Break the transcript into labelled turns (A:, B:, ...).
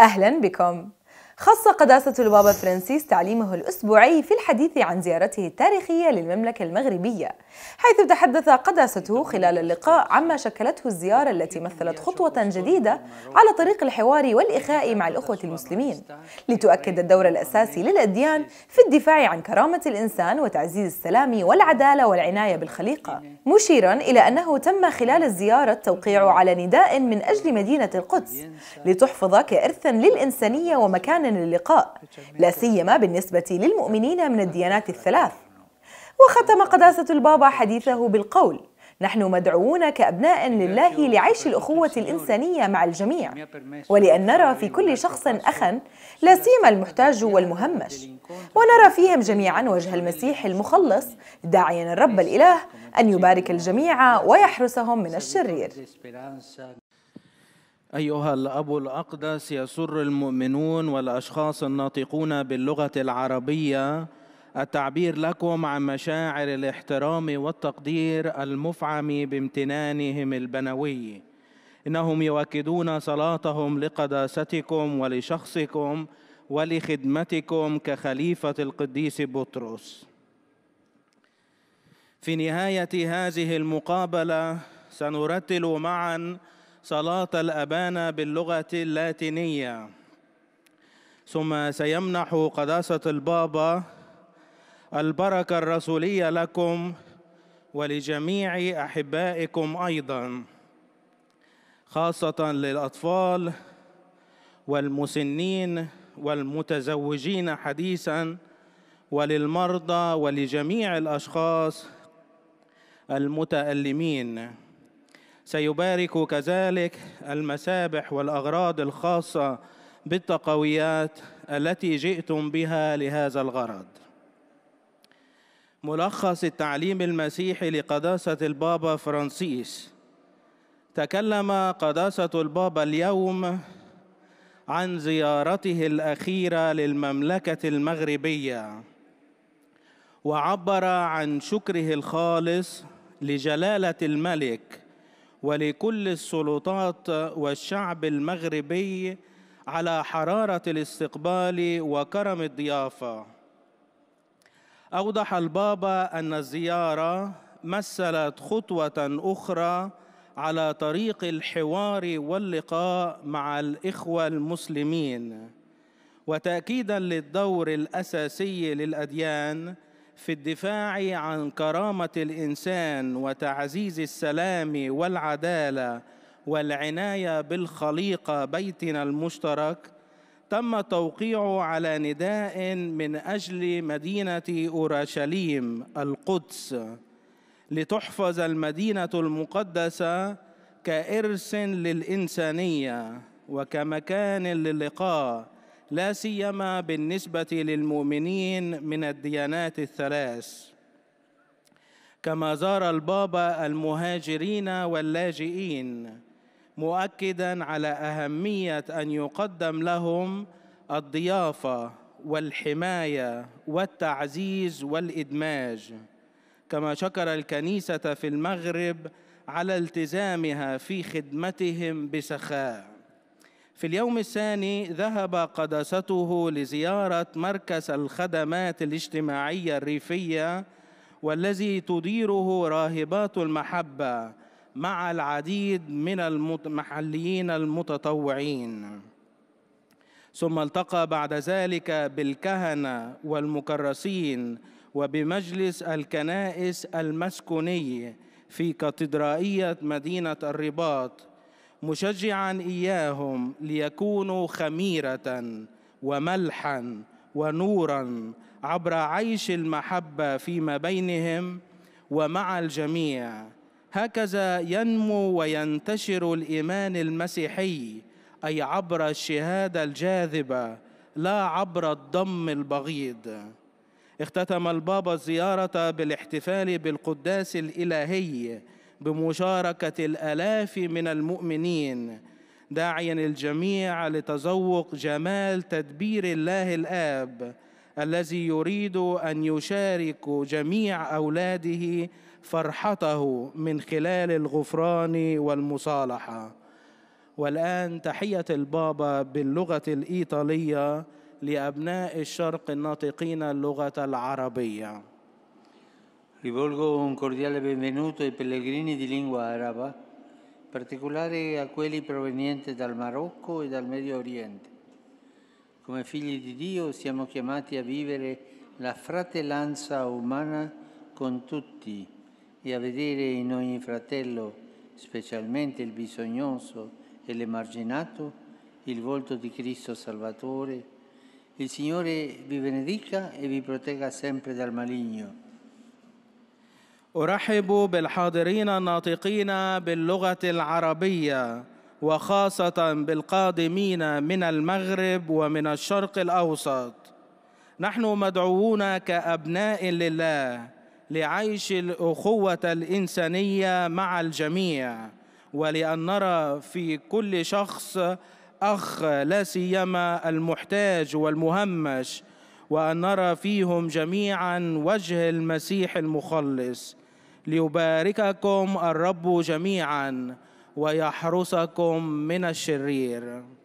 A: أهلا بكم خص قداسة البابا فرانسيس تعليمه الأسبوعي في الحديث عن زيارته التاريخية للمملكة المغربية حيث تحدث قداسته خلال اللقاء عما شكلته الزيارة التي مثلت خطوة جديدة على طريق الحوار والإخاء مع الأخوة المسلمين لتؤكد الدور الأساسي للأديان في الدفاع عن كرامة الإنسان وتعزيز السلام والعدالة والعناية بالخليقة مشيرا إلى أنه تم خلال الزيارة التوقيع على نداء من أجل مدينة القدس لتحفظ كإرث للإنسانية ومكان مكانا للقاء لا سيما بالنسبة للمؤمنين من الديانات الثلاث وختم قداسة البابا حديثه بالقول نحن مدعوون كأبناء لله لعيش الأخوة الإنسانية مع الجميع ولأن نرى في كل شخص أخا لا سيما المحتاج والمهمش ونرى فيهم جميعا وجه المسيح المخلص داعيا الرب الإله أن يبارك الجميع ويحرسهم من الشرير
B: أيها الأب الأقدس يسر المؤمنون والأشخاص الناطقون باللغة العربية التعبير لكم عن مشاعر الاحترام والتقدير المفعم بامتنانهم البنوي إنهم يؤكدون صلاتهم لقداستكم ولشخصكم ولخدمتكم كخليفة القديس بطرس في نهاية هذه المقابلة سنرتل معاً صلاة الأبانة باللغة اللاتينية ثم سيمنح قداسة البابا البركة الرسولية لكم ولجميع أحبائكم أيضاً خاصة للأطفال والمسنين والمتزوجين حديثا وللمرضى ولجميع الأشخاص المتألمين سيبارك كذلك المسابح والأغراض الخاصة بالتقويات التي جئتم بها لهذا الغرض ملخص التعليم المسيحي لقداسة البابا فرانسيس تكلم قداسة البابا اليوم عن زيارته الأخيرة للمملكة المغربية وعبر عن شكره الخالص لجلالة الملك ولكل السلطات والشعب المغربي على حراره الاستقبال وكرم الضيافه اوضح البابا ان الزياره مثلت خطوه اخرى على طريق الحوار واللقاء مع الاخوه المسلمين وتاكيدا للدور الاساسي للاديان في الدفاع عن كرامه الانسان وتعزيز السلام والعداله والعنايه بالخليقه بيتنا المشترك تم التوقيع على نداء من اجل مدينه اورشليم القدس لتحفظ المدينه المقدسه كارث للانسانيه وكمكان للقاء لا سيما بالنسبه للمؤمنين من الديانات الثلاث كما زار البابا المهاجرين واللاجئين مؤكدا على اهميه ان يقدم لهم الضيافه والحمايه والتعزيز والادماج كما شكر الكنيسه في المغرب على التزامها في خدمتهم بسخاء في اليوم الثاني ذهب قداسته لزيارة مركز الخدمات الاجتماعية الريفية والذي تديره راهبات المحبة مع العديد من المحليين المتطوعين ثم التقى بعد ذلك بالكهنة والمكرسين وبمجلس الكنائس المسكوني في كاتدرائية مدينة الرباط مشجعا اياهم ليكونوا خميره وملحا ونورا عبر عيش المحبه فيما بينهم ومع الجميع هكذا ينمو وينتشر الايمان المسيحي اي عبر الشهاده الجاذبه لا عبر الضم البغيض اختتم البابا الزياره بالاحتفال بالقداس الالهي بمشاركه الالاف من المؤمنين داعيا الجميع لتذوق جمال تدبير الله الاب الذي يريد ان يشارك جميع اولاده فرحته من خلال الغفران والمصالحه والان تحيه البابا باللغه الايطاليه لابناء الشرق الناطقين اللغه العربيه
C: Rivolgo un cordiale benvenuto ai pellegrini di lingua araba, in particolare a quelli provenienti dal Marocco e dal Medio Oriente. Come figli di Dio siamo chiamati a vivere la fratellanza umana con tutti e a vedere in ogni fratello, specialmente il bisognoso e l'emarginato, il volto di Cristo Salvatore. Il Signore vi benedica e vi protegga sempre dal maligno.
B: ارحب بالحاضرين الناطقين باللغه العربيه وخاصه بالقادمين من المغرب ومن الشرق الاوسط نحن مدعوون كابناء لله لعيش الاخوه الانسانيه مع الجميع ولان نرى في كل شخص اخ لا سيما المحتاج والمهمش وان نرى فيهم جميعا وجه المسيح المخلص ليبارككم الرب جميعا ويحرسكم من الشرير